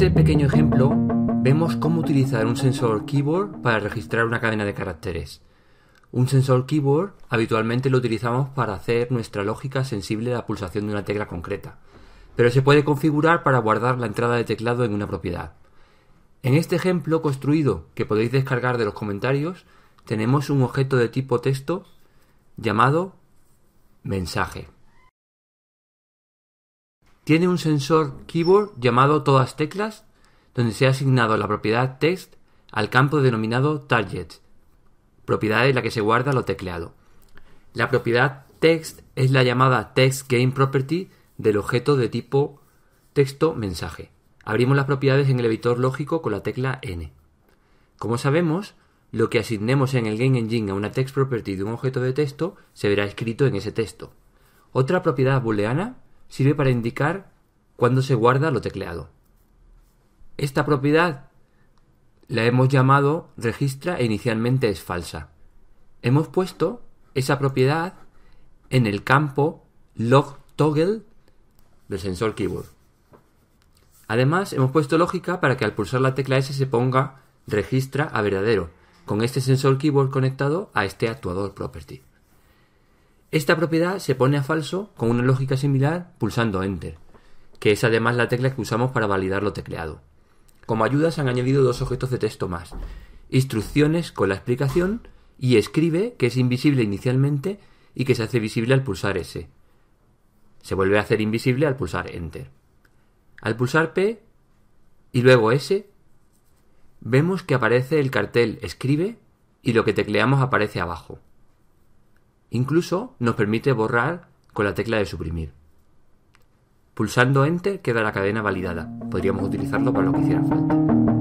este pequeño ejemplo vemos cómo utilizar un sensor keyboard para registrar una cadena de caracteres. Un sensor keyboard habitualmente lo utilizamos para hacer nuestra lógica sensible a la pulsación de una tecla concreta, pero se puede configurar para guardar la entrada de teclado en una propiedad. En este ejemplo construido, que podéis descargar de los comentarios, tenemos un objeto de tipo texto llamado mensaje. Tiene un sensor keyboard llamado todas teclas, donde se ha asignado la propiedad text al campo denominado target, propiedad en la que se guarda lo tecleado. La propiedad text es la llamada text game property del objeto de tipo texto mensaje. Abrimos las propiedades en el editor lógico con la tecla n. Como sabemos, lo que asignemos en el Game Engine a una text property de un objeto de texto se verá escrito en ese texto. Otra propiedad booleana sirve para indicar cuándo se guarda lo tecleado. Esta propiedad la hemos llamado registra e inicialmente es falsa. Hemos puesto esa propiedad en el campo log toggle del sensor keyboard. Además, hemos puesto lógica para que al pulsar la tecla S se ponga registra a verdadero, con este sensor keyboard conectado a este actuador property. Esta propiedad se pone a falso con una lógica similar pulsando Enter, que es además la tecla que usamos para validar lo tecleado. Como ayuda se han añadido dos objetos de texto más, instrucciones con la explicación y escribe, que es invisible inicialmente y que se hace visible al pulsar S. Se vuelve a hacer invisible al pulsar Enter. Al pulsar P y luego S, vemos que aparece el cartel escribe y lo que tecleamos aparece abajo. Incluso nos permite borrar con la tecla de suprimir. Pulsando Enter queda la cadena validada. Podríamos utilizarlo para lo que hiciera falta.